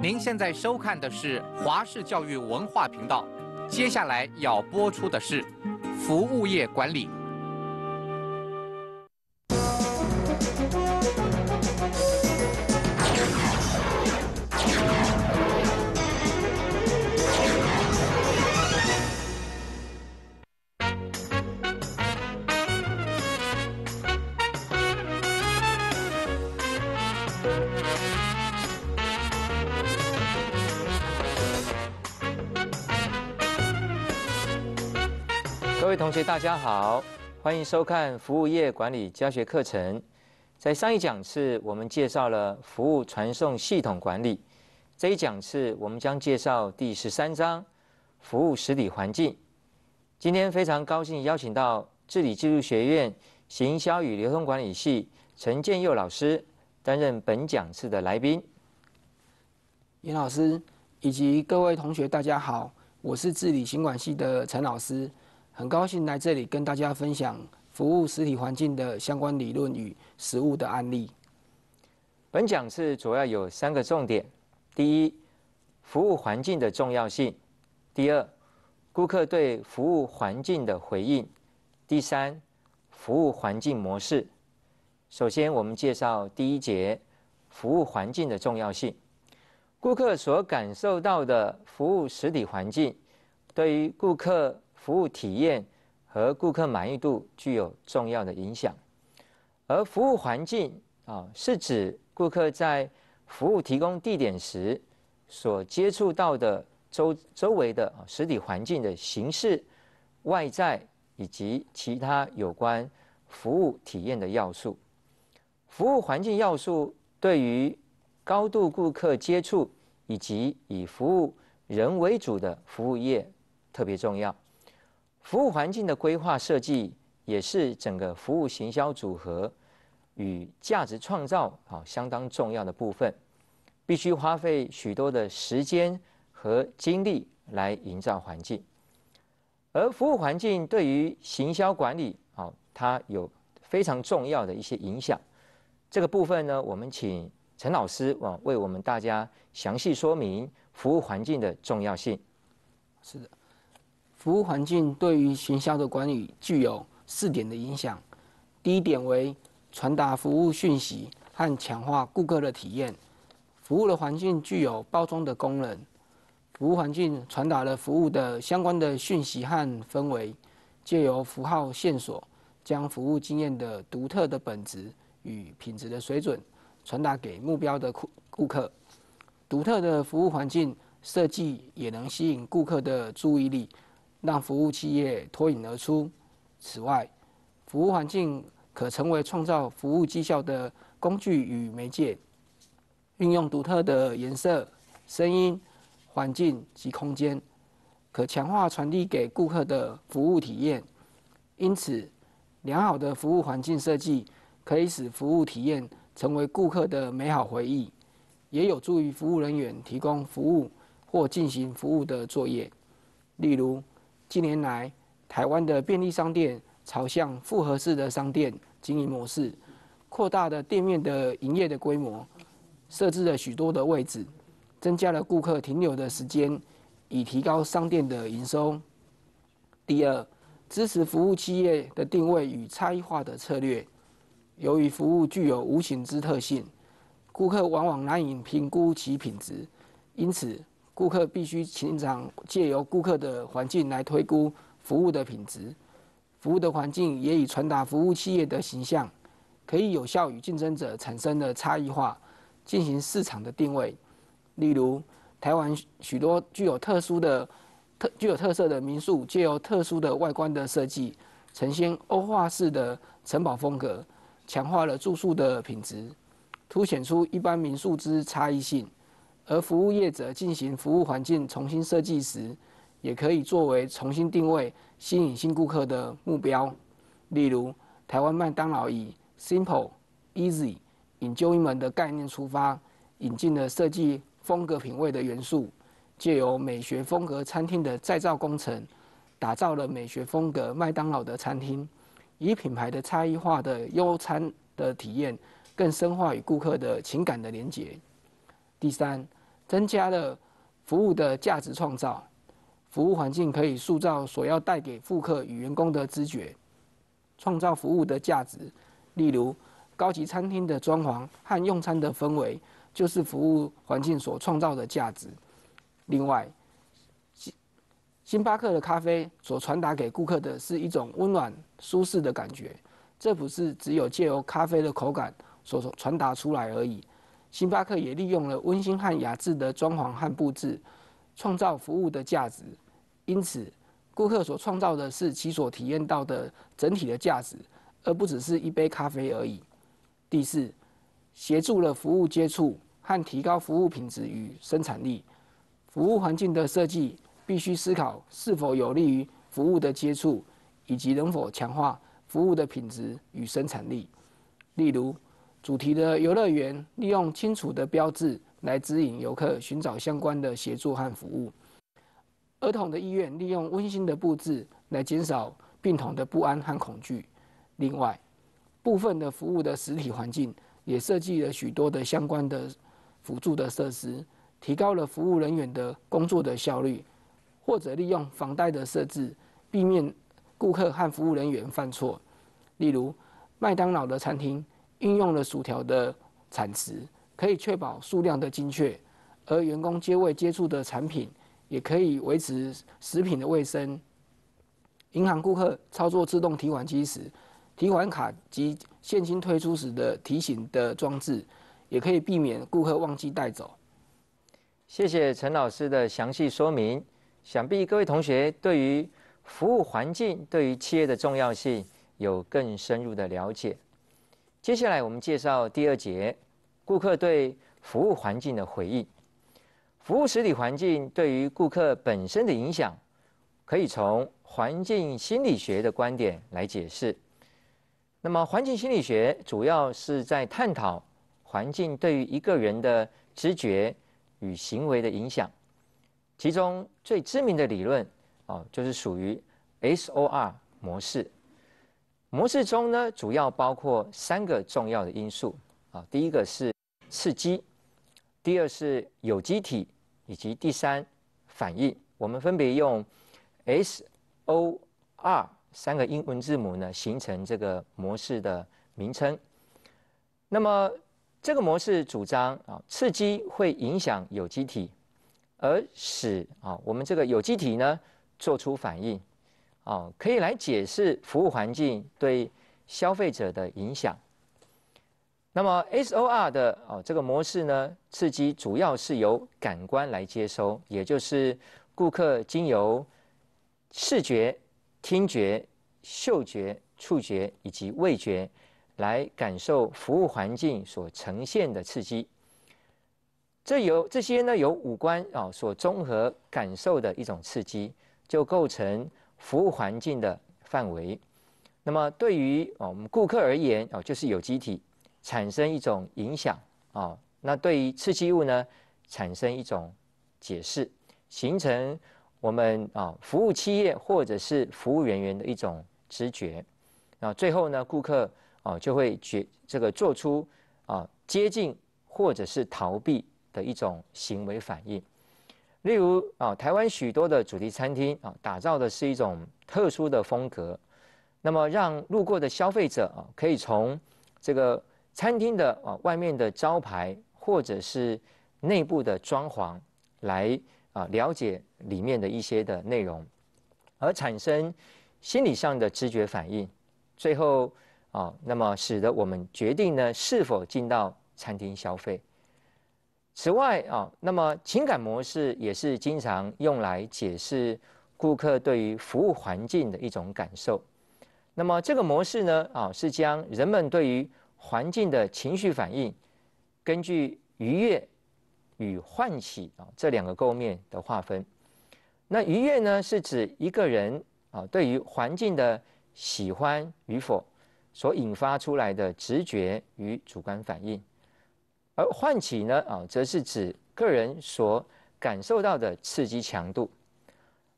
您现在收看的是华视教育文化频道，接下来要播出的是服务业管理。大家好，欢迎收看服务业管理教学课程。在上一讲次，我们介绍了服务传送系统管理。这一讲次，我们将介绍第十三章服务实体环境。今天非常高兴邀请到治理技术学院行销与流通管理系陈建佑老师担任本讲次的来宾。严老师以及各位同学，大家好，我是治理行管系的陈老师。很高兴来这里跟大家分享服务实体环境的相关理论与实务的案例。本讲是主要有三个重点：第一，服务环境的重要性；第二，顾客对服务环境的回应；第三，服务环境模式。首先，我们介绍第一节服务环境的重要性。顾客所感受到的服务实体环境，对于顾客。服务体验和顾客满意度具有重要的影响，而服务环境啊，是指顾客在服务提供地点时所接触到的周周围的实体环境的形式、外在以及其他有关服务体验的要素。服务环境要素对于高度顾客接触以及以服务人为主的服务业特别重要。服务环境的规划设计也是整个服务行销组合与价值创造啊相当重要的部分，必须花费许多的时间和精力来营造环境。而服务环境对于行销管理啊，它有非常重要的一些影响。这个部分呢，我们请陈老师啊为我们大家详细说明服务环境的重要性。是的。服务环境对于行销的管理具有四点的影响。第一点为传达服务讯息和强化顾客的体验。服务的环境具有包装的功能。服务环境传达了服务的相关的讯息和氛围，借由符号线索，将服务经验的独特的本质与品质的水准传达给目标的顾顾客。独特的服务环境设计也能吸引顾客的注意力。让服务企业脱颖而出。此外，服务环境可成为创造服务绩效的工具与媒介。运用独特的颜色、声音、环境及空间，可强化传递给顾客的服务体验。因此，良好的服务环境设计可以使服务体验成为顾客的美好回忆，也有助于服务人员提供服务或进行服务的作业。例如，近年来，台湾的便利商店朝向复合式的商店经营模式，扩大的店面的营业的规模，设置了许多的位置，增加了顾客停留的时间，以提高商店的营收。第二，支持服务企业的定位与差异化的策略。由于服务具有无形之特性，顾客往往难以评估其品质，因此。顾客必须经常借由顾客的环境来推估服务的品质，服务的环境也以传达服务企业的形象，可以有效与竞争者产生的差异化，进行市场的定位。例如，台湾许多具有特殊的、特具有特色的民宿，借由特殊的外观的设计，呈现欧化式的城堡风格，强化了住宿的品质，凸显出一般民宿之差异性。而服务业者进行服务环境重新设计时，也可以作为重新定位、吸引新顾客的目标。例如，台湾麦当劳以 “simple easy” 引入一门的概念出发，引进了设计风格品味的元素，借由美学风格餐厅的再造工程，打造了美学风格麦当劳的餐厅，以品牌的差异化的优餐的体验，更深化与顾客的情感的连结。第三。增加了服务的价值创造，服务环境可以塑造所要带给顾客与员工的知觉，创造服务的价值。例如，高级餐厅的装潢和用餐的氛围，就是服务环境所创造的价值。另外，星星巴克的咖啡所传达给顾客的是一种温暖、舒适的感觉，这不是只有借由咖啡的口感所传达出来而已。星巴克也利用了温馨和雅致的装潢和布置，创造服务的价值。因此，顾客所创造的是其所体验到的整体的价值，而不只是一杯咖啡而已。第四，协助了服务接触和提高服务品质与生产力。服务环境的设计必须思考是否有利于服务的接触，以及能否强化服务的品质与生产力。例如。主题的游乐园利用清楚的标志来指引游客寻找相关的协助和服务。儿童的医院利用温馨的布置来减少病童的不安和恐惧。另外，部分的服务的实体环境也设计了许多的相关的辅助的设施，提高了服务人员的工作的效率，或者利用房贷的设置，避免顾客和服务人员犯错。例如，麦当劳的餐厅。运用了薯条的产值，可以确保数量的精确；而员工接位接触的产品，也可以维持食品的卫生。银行顾客操作自动提款机时，提款卡及现金推出时的提醒的装置，也可以避免顾客忘记带走。谢谢陈老师的详细说明，想必各位同学对于服务环境、对于企业的重要性，有更深入的了解。接下来我们介绍第二节，顾客对服务环境的回应。服务实体环境对于顾客本身的影响，可以从环境心理学的观点来解释。那么，环境心理学主要是在探讨环境对于一个人的知觉与行为的影响。其中最知名的理论哦，就是属于 S-O-R 模式。模式中呢，主要包括三个重要的因素啊。第一个是刺激，第二是有机体，以及第三反应。我们分别用 S、O、R 三个英文字母呢，形成这个模式的名称。那么这个模式主张啊，刺激会影响有机体，而使啊我们这个有机体呢做出反应。啊，可以来解释服务环境对消费者的影响。那么 S O R 的哦这个模式呢，刺激主要是由感官来接收，也就是顾客经由视觉、听觉、嗅觉、触觉以及味觉来感受服务环境所呈现的刺激。这有这些呢，有五官啊所综合感受的一种刺激，就构成。服务环境的范围，那么对于我们顾客而言，哦，就是有机体产生一种影响啊。那对于刺激物呢，产生一种解释，形成我们啊服务企业或者是服务人员的一种直觉，那最后呢，顾客啊就会觉这个做出啊接近或者是逃避的一种行为反应。例如啊，台湾许多的主题餐厅啊，打造的是一种特殊的风格，那么让路过的消费者啊，可以从这个餐厅的啊外面的招牌或者是内部的装潢来啊了解里面的一些的内容，而产生心理上的知觉反应，最后啊，那么使得我们决定呢是否进到餐厅消费。此外啊，那么情感模式也是经常用来解释顾客对于服务环境的一种感受。那么这个模式呢啊，是将人们对于环境的情绪反应，根据愉悦与唤起啊这两个构面的划分。那愉悦呢，是指一个人啊对于环境的喜欢与否所引发出来的直觉与主观反应。而唤起呢啊，则是指个人所感受到的刺激强度。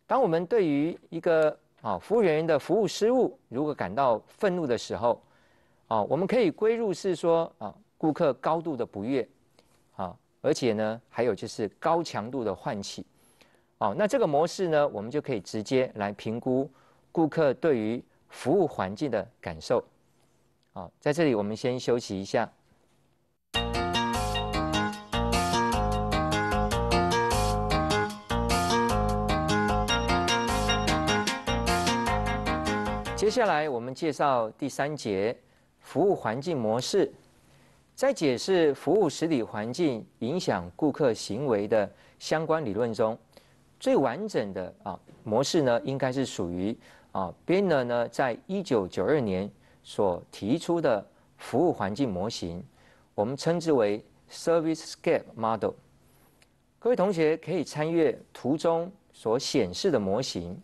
当我们对于一个啊服务人员的服务失误，如果感到愤怒的时候，啊，我们可以归入是说啊，顾客高度的不悦啊，而且呢，还有就是高强度的唤起。哦，那这个模式呢，我们就可以直接来评估顾客对于服务环境的感受。啊，在这里我们先休息一下。接下来我们介绍第三节服务环境模式。在解释服务实体环境影响顾客行为的相关理论中，最完整的啊模式呢，应该是属于啊 b r n n e r 呢在1992年所提出的服务环境模型，我们称之为 Service s c a p e Model。各位同学可以参阅图中所显示的模型。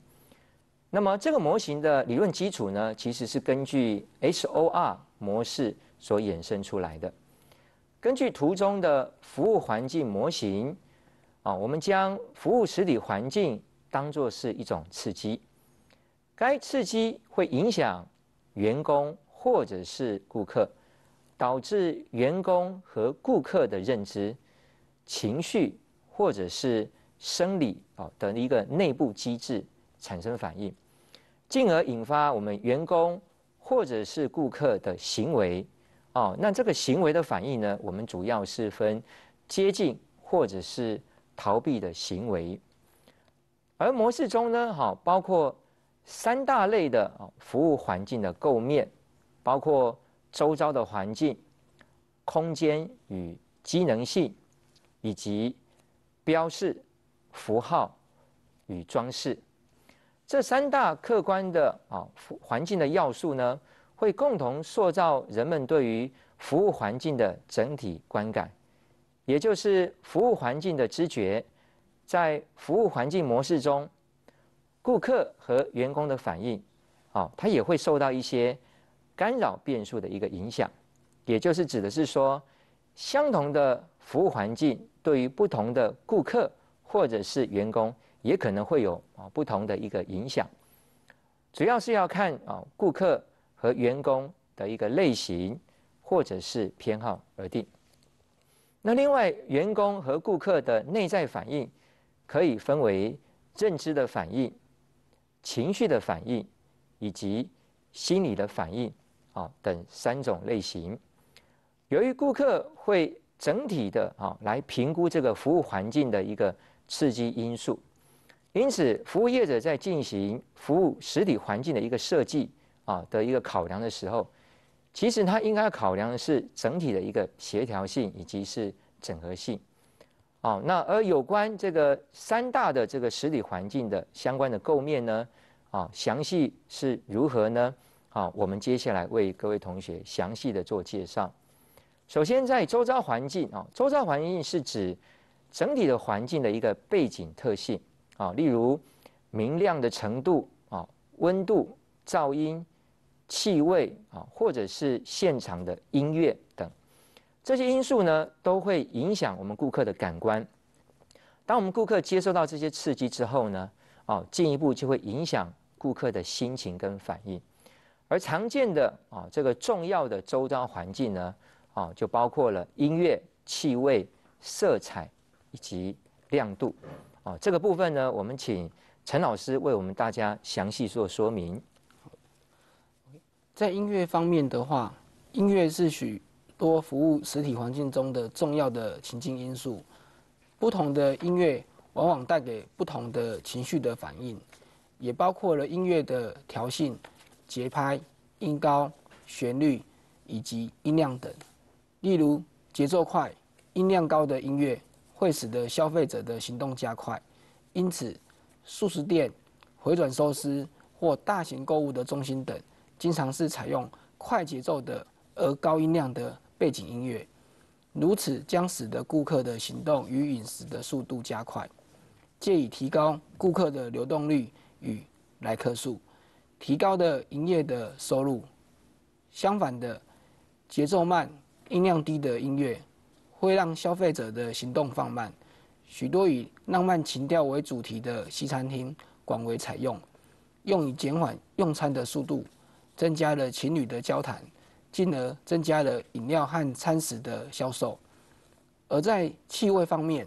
那么，这个模型的理论基础呢，其实是根据 s o r 模式所衍生出来的。根据图中的服务环境模型，啊，我们将服务实体环境当做是一种刺激，该刺激会影响员工或者是顾客，导致员工和顾客的认知、情绪或者是生理啊的一个内部机制产生反应。进而引发我们员工或者是顾客的行为，哦，那这个行为的反应呢？我们主要是分接近或者是逃避的行为。而模式中呢，好包括三大类的服务环境的构面，包括周遭的环境、空间与机能性，以及标示、符号与装饰。这三大客观的啊环境的要素呢，会共同塑造人们对于服务环境的整体观感，也就是服务环境的知觉。在服务环境模式中，顾客和员工的反应，啊，它也会受到一些干扰变数的一个影响，也就是指的是说，相同的服务环境对于不同的顾客或者是员工。也可能会有啊不同的一个影响，主要是要看啊顾客和员工的一个类型或者是偏好而定。那另外，员工和顾客的内在反应可以分为认知的反应、情绪的反应以及心理的反应啊等三种类型。由于顾客会整体的啊来评估这个服务环境的一个刺激因素。因此，服务业者在进行服务实体环境的一个设计啊的一个考量的时候，其实他应该考量的是整体的一个协调性以及是整合性。哦，那而有关这个三大的这个实体环境的相关的构面呢，啊，详细是如何呢？啊，我们接下来为各位同学详细的做介绍。首先，在周遭环境啊，周遭环境是指整体的环境的一个背景特性。啊，例如明亮的程度啊、温度、噪音、气味啊，或者是现场的音乐等，这些因素呢，都会影响我们顾客的感官。当我们顾客接受到这些刺激之后呢，啊，进一步就会影响顾客的心情跟反应。而常见的啊，这个重要的周遭环境呢，啊，就包括了音乐、气味、色彩以及亮度。哦，这个部分呢，我们请陈老师为我们大家详细做说明。在音乐方面的话，音乐是许多服务实体环境中的重要的情境因素。不同的音乐往往带给不同的情绪的反应，也包括了音乐的调性、节拍、音高、旋律以及音量等。例如，节奏快、音量高的音乐。会使得消费者的行动加快，因此，素食店、回转寿司或大型购物的中心等，经常是采用快节奏的而高音量的背景音乐，如此将使得顾客的行动与饮食的速度加快，借以提高顾客的流动率与来客数，提高的营业的收入。相反的，节奏慢、音量低的音乐。会让消费者的行动放慢，许多以浪漫情调为主题的西餐厅广为采用，用以减缓用餐的速度，增加了情侣的交谈，进而增加了饮料和餐食的销售。而在气味方面，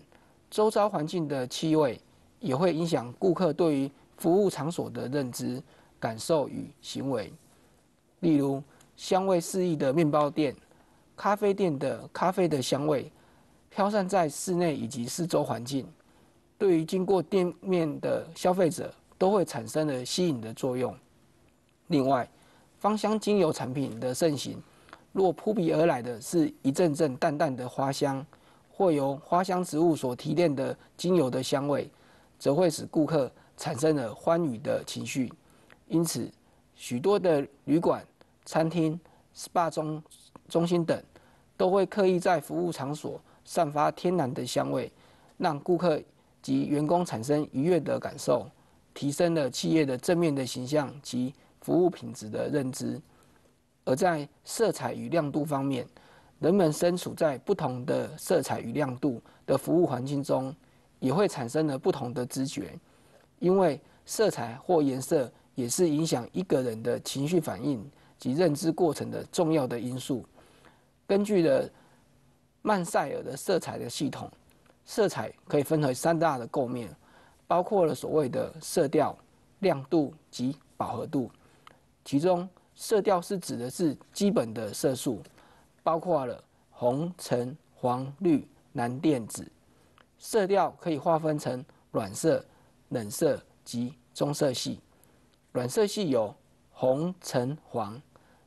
周遭环境的气味也会影响顾客对于服务场所的认知、感受与行为。例如，香味四溢的面包店。咖啡店的咖啡的香味飘散在室内以及四周环境，对于经过店面的消费者都会产生了吸引的作用。另外，芳香精油产品的盛行，若扑鼻而来的是一阵阵淡淡的花香，或由花香植物所提炼的精油的香味，则会使顾客产生了欢愉的情绪。因此，许多的旅馆、餐厅、SPA 中。中心等都会刻意在服务场所散发天然的香味，让顾客及员工产生愉悦的感受，提升了企业的正面的形象及服务品质的认知。而在色彩与亮度方面，人们身处在不同的色彩与亮度的服务环境中，也会产生了不同的知觉，因为色彩或颜色也是影响一个人的情绪反应及认知过程的重要的因素。根据的曼塞尔的色彩的系统，色彩可以分为三大的构面，包括了所谓的色调、亮度及饱和度。其中色调是指的是基本的色素，包括了红、橙、黄、绿、蓝、靛、紫。色调可以划分成暖色、冷色及棕色系。暖色系有红、橙、黄；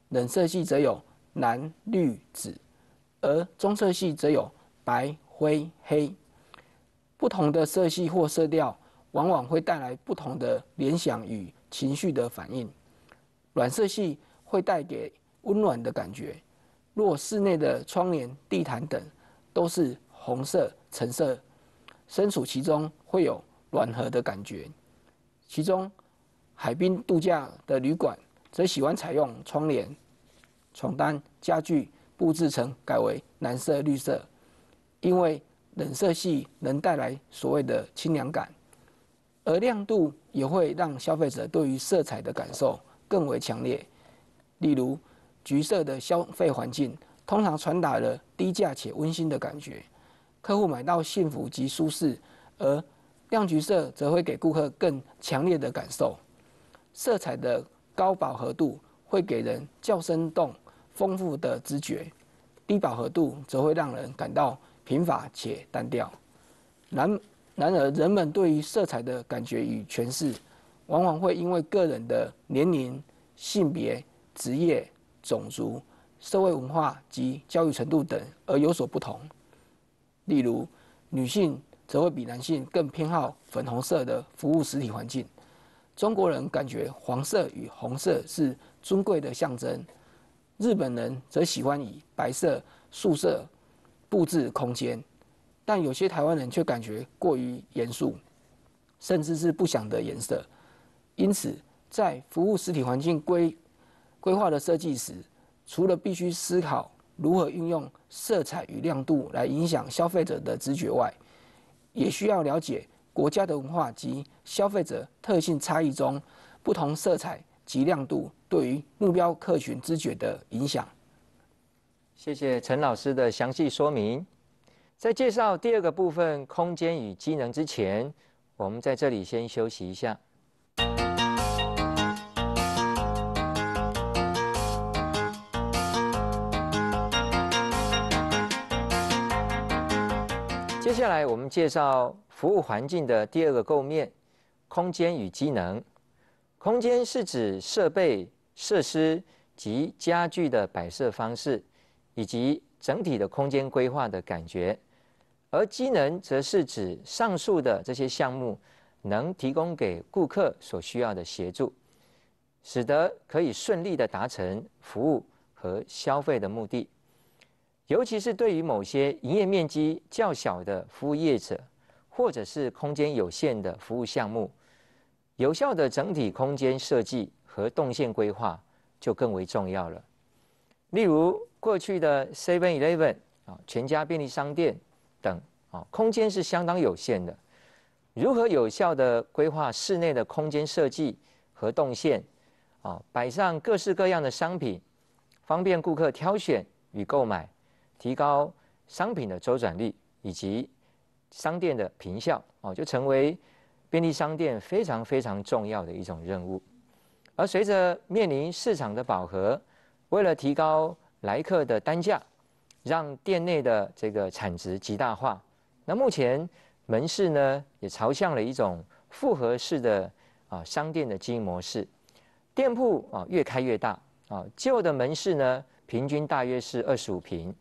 冷色系则有。蓝、绿、紫，而棕色系则有白、灰、黑。不同的色系或色调，往往会带来不同的联想与情绪的反应。暖色系会带给温暖的感觉，若室内的窗帘、地毯等都是红色、橙色，身处其中会有暖和的感觉。其中，海滨度假的旅馆则喜欢采用窗帘。床单、家具布置成改为蓝色、绿色，因为冷色系能带来所谓的清凉感，而亮度也会让消费者对于色彩的感受更为强烈。例如，橘色的消费环境通常传达了低价且温馨的感觉，客户买到幸福及舒适，而亮橘色则会给顾客更强烈的感受。色彩的高饱和度会给人较生动。丰富的知觉，低饱和度则会让人感到贫乏且单调。然然而，人们对于色彩的感觉与诠释，往往会因为个人的年龄、性别、职业、种族、社会文化及教育程度等而有所不同。例如，女性则会比男性更偏好粉红色的服务实体环境。中国人感觉黄色与红色是尊贵的象征。日本人则喜欢以白色、素色布置空间，但有些台湾人却感觉过于严肃，甚至是不祥的颜色。因此，在服务实体环境规规划的设计时，除了必须思考如何运用色彩与亮度来影响消费者的直觉外，也需要了解国家的文化及消费者特性差异中不同色彩。及亮度对于目标客群知觉的影响。谢谢陈老师的详细说明。在介绍第二个部分——空间与机能之前，我们在这里先休息一下。接下来，我们介绍服务环境的第二个构面：空间与机能。空间是指设备、设施及家具的摆设方式，以及整体的空间规划的感觉；而机能则是指上述的这些项目能提供给顾客所需要的协助，使得可以顺利的达成服务和消费的目的。尤其是对于某些营业面积较小的服务业者，或者是空间有限的服务项目。有效的整体空间设计和动线规划就更为重要了。例如，过去的 Seven Eleven 啊，全家便利商店等啊，空间是相当有限的。如何有效的规划室内的空间设计和动线，啊，摆上各式各样的商品，方便顾客挑选与购买，提高商品的周转率以及商店的坪效，哦，就成为。便利商店非常非常重要的一种任务，而随着面临市场的饱和，为了提高来客的单价，让店内的这个产值极大化，那目前门市呢也朝向了一种复合式的啊商店的经营模式，店铺啊越开越大啊，旧的门市呢平均大约是二十五平，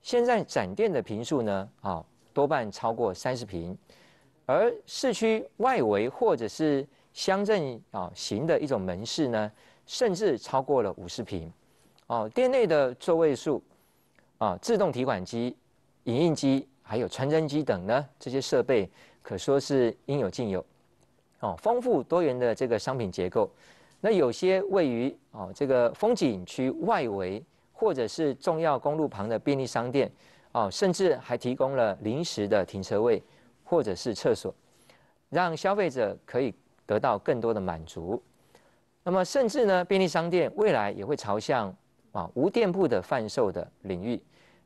现在展店的平数呢啊多半超过三十平。而市区外围或者是乡镇啊型的一种门市呢，甚至超过了五十坪，哦，店内的座位数，啊，自动提款机、影印机、还有传真机等呢，这些设备可说是应有尽有，哦，丰富多元的这个商品结构。那有些位于哦这个风景区外围或者是重要公路旁的便利商店，哦，甚至还提供了临时的停车位。或者是厕所，让消费者可以得到更多的满足。那么，甚至呢，便利商店未来也会朝向啊无店铺的贩售的领域，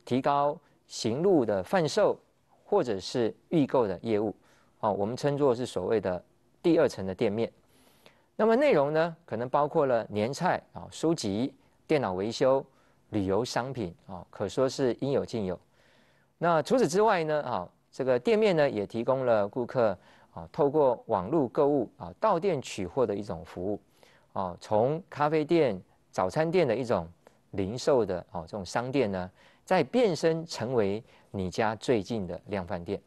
提高行路的贩售或者是预购的业务，啊，我们称作是所谓的第二层的店面。那么内容呢，可能包括了年菜啊、书籍、电脑维修、旅游商品啊，可说是应有尽有。那除此之外呢，啊。这个店面呢，也提供了顾客啊，透过网络购物啊，到店取货的一种服务。啊，从咖啡店、早餐店的一种零售的哦，这种商店呢，在变身成为你家最近的量贩店。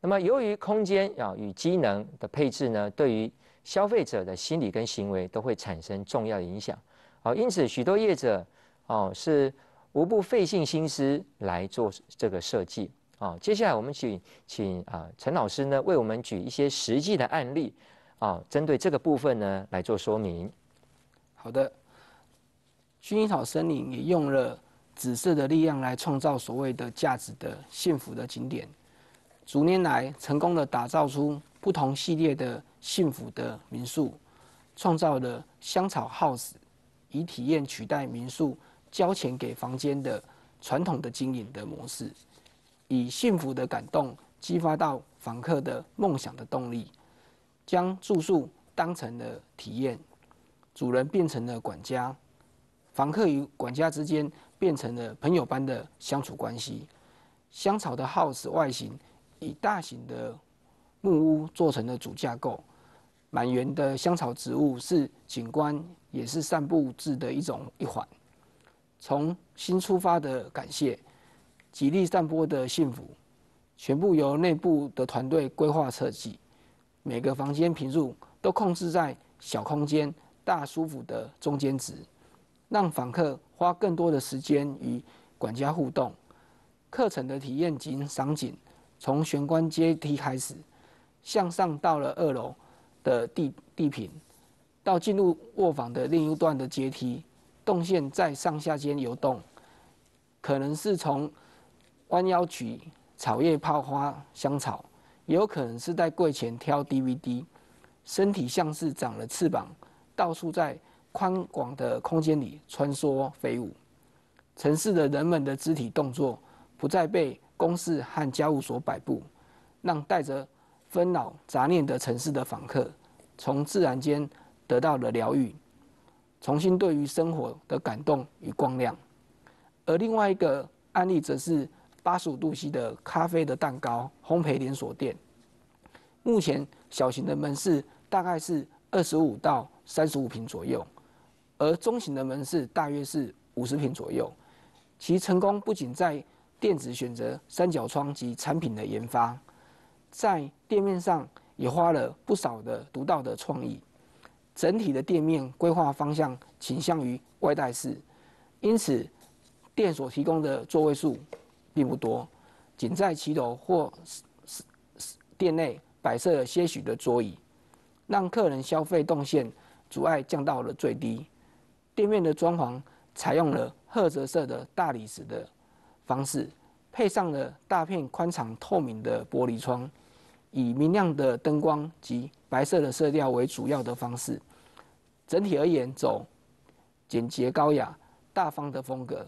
那么，由于空间啊与机能的配置呢，对于消费者的心理跟行为都会产生重要影响。啊，因此许多业者哦，是无不费尽心思来做这个设计。啊，接下来我们请请啊陈老师呢为我们举一些实际的案例，啊，针对这个部分呢来做说明。好的，薰衣草森林也用了紫色的力量来创造所谓的价值的幸福的景点，逐年来成功的打造出不同系列的幸福的民宿，创造了香草 House 以体验取代民宿交钱给房间的传统的经营的模式。以幸福的感动激发到房客的梦想的动力，将住宿当成了体验，主人变成了管家，房客与管家之间变成了朋友般的相处关系。香草的 House 外形以大型的木屋做成了主架构，满园的香草植物是景观，也是散步制的一种一环。从新出发的感谢。极力散播的幸福，全部由内部的团队规划设计。每个房间坪数都控制在小空间大舒服的中间值，让访客花更多的时间与管家互动。课程的体验及赏景，从玄关阶梯开始，向上到了二楼的地地坪，到进入卧房的另一段的阶梯，动线在上下间游动，可能是从。弯腰曲草叶泡花香草，也有可能是在柜前挑 DVD，身体像是长了翅膀，到处在宽广的空间里穿梭飞舞。城市的人们的肢体动作不再被公事和家务所摆布，让带着纷扰杂念的城市的访客，从自然间得到了疗愈，重新对于生活的感动与光亮。而另外一个案例则是。八十五度 C 的咖啡的蛋糕烘焙连锁店，目前小型的门市大概是二十五到三十五平左右，而中型的门市大约是五十平左右。其成功不仅在电子选择、三角窗及产品的研发，在店面上也花了不少的独到的创意。整体的店面规划方向倾向于外带式，因此店所提供的座位数。并不多，仅在骑楼或店内摆设了些许的桌椅，让客人消费动线阻碍降到了最低。店面的装潢采用了褐色色的大理石的方式，配上了大片宽敞透明的玻璃窗，以明亮的灯光及白色的色调为主要的方式。整体而言，走简洁高雅、大方的风格。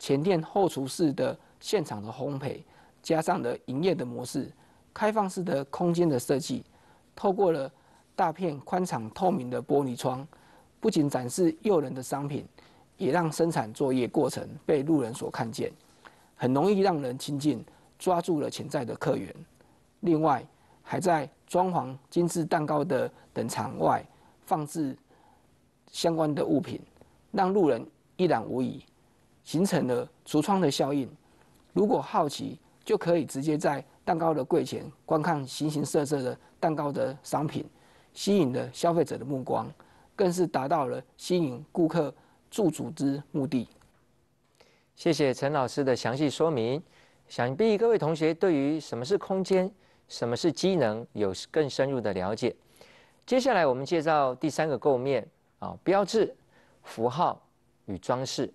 前店后厨式的。现场的烘焙，加上了营业的模式，开放式的空间的设计，透过了大片宽敞透明的玻璃窗，不仅展示诱人的商品，也让生产作业过程被路人所看见，很容易让人亲近，抓住了潜在的客源。另外，还在装潢精致蛋糕的等场外放置相关的物品，让路人一览无遗，形成了橱窗的效应。如果好奇，就可以直接在蛋糕的柜前观看形形色色的蛋糕的商品，吸引了消费者的目光，更是达到了吸引顾客驻足之目的。谢谢陈老师的详细说明，想必各位同学对于什么是空间、什么是机能有更深入的了解。接下来我们介绍第三个构面：啊，标志、符号与装饰。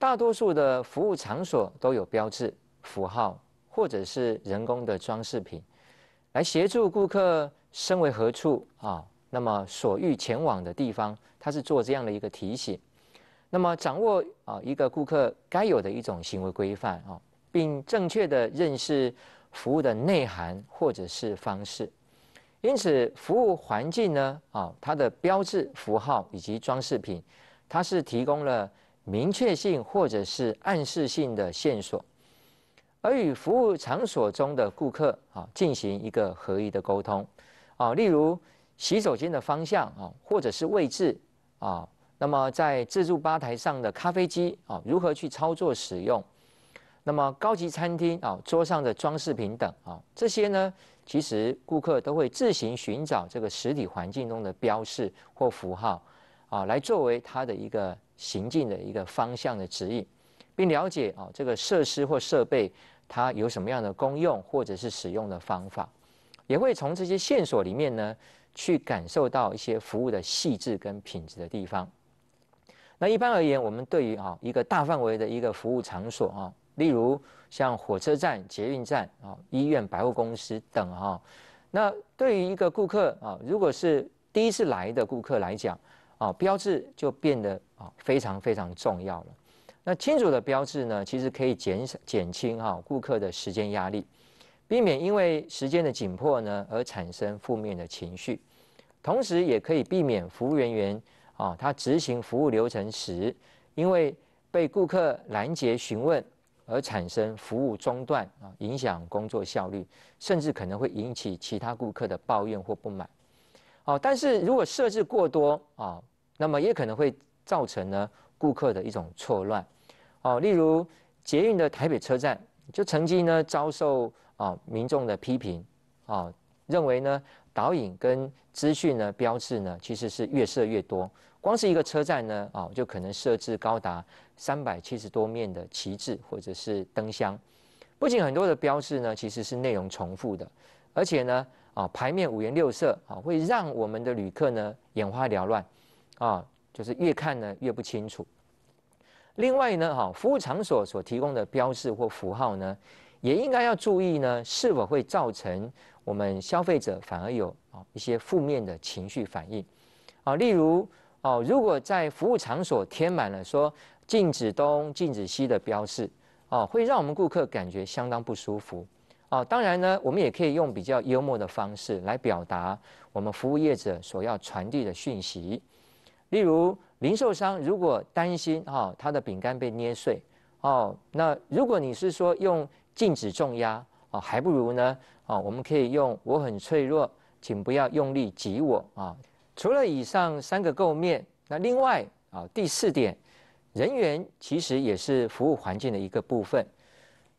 大多数的服务场所都有标志、符号或者是人工的装饰品，来协助顾客身为何处啊？那么所欲前往的地方，它是做这样的一个提醒。那么掌握啊，一个顾客该有的一种行为规范啊，并正确的认识服务的内涵或者是方式。因此，服务环境呢啊，它的标志、符号以及装饰品，它是提供了。明确性或者是暗示性的线索，而与服务场所中的顾客啊进行一个合一的沟通，啊，例如洗手间的方向啊，或者是位置啊，那么在自助吧台上的咖啡机啊，如何去操作使用？那么高级餐厅啊桌上的装饰品等啊，这些呢，其实顾客都会自行寻找这个实体环境中的标示或符号啊，来作为他的一个。行进的一个方向的指引，并了解啊这个设施或设备它有什么样的功用，或者是使用的方法，也会从这些线索里面呢，去感受到一些服务的细致跟品质的地方。那一般而言，我们对于啊一个大范围的一个服务场所啊，例如像火车站、捷运站啊、医院、百货公司等啊，那对于一个顾客啊，如果是第一次来的顾客来讲。啊，标志就变得啊非常非常重要了。那清楚的标志呢，其实可以减少减轻啊顾客的时间压力，避免因为时间的紧迫呢而产生负面的情绪。同时，也可以避免服务人员啊他执行服务流程时，因为被顾客拦截询问而产生服务中断啊，影响工作效率，甚至可能会引起其他顾客的抱怨或不满。哦，但是如果设置过多啊。那么也可能会造成呢顾客的一种错乱，哦，例如捷运的台北车站就曾经呢遭受啊民众的批评，啊，认为呢导引跟资讯呢标志呢其实是越设越多，光是一个车站呢啊就可能设置高达三百七十多面的旗帜或者是灯箱，不仅很多的标志呢其实是内容重复的，而且呢啊排面五颜六色啊会让我们的旅客呢眼花缭乱。啊，就是越看呢越不清楚。另外呢，哈，服务场所所提供的标示或符号呢，也应该要注意呢，是否会造成我们消费者反而有啊一些负面的情绪反应。啊，例如哦，如果在服务场所贴满了说禁止东、禁止西的标示，啊，会让我们顾客感觉相当不舒服。啊，当然呢，我们也可以用比较幽默的方式来表达我们服务业者所要传递的讯息。例如零售商如果担心哈他的饼干被捏碎哦，那如果你是说用禁止重压哦，还不如呢哦，我们可以用我很脆弱，请不要用力挤我啊。除了以上三个构面，那另外啊第四点，人员其实也是服务环境的一个部分。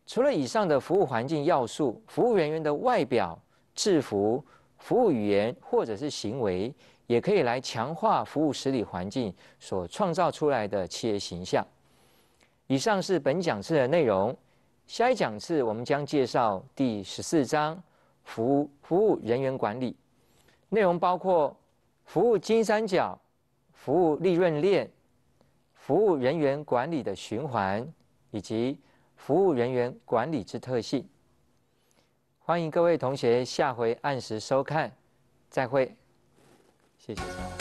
除了以上的服务环境要素，服务人员的外表、制服。服务语言或者是行为，也可以来强化服务实体环境所创造出来的企业形象。以上是本讲次的内容，下一讲次我们将介绍第十四章服务服务人员管理内容，包括服务金三角、服务利润链、服务人员管理的循环以及服务人员管理之特性。欢迎各位同学下回按时收看，再会，谢谢。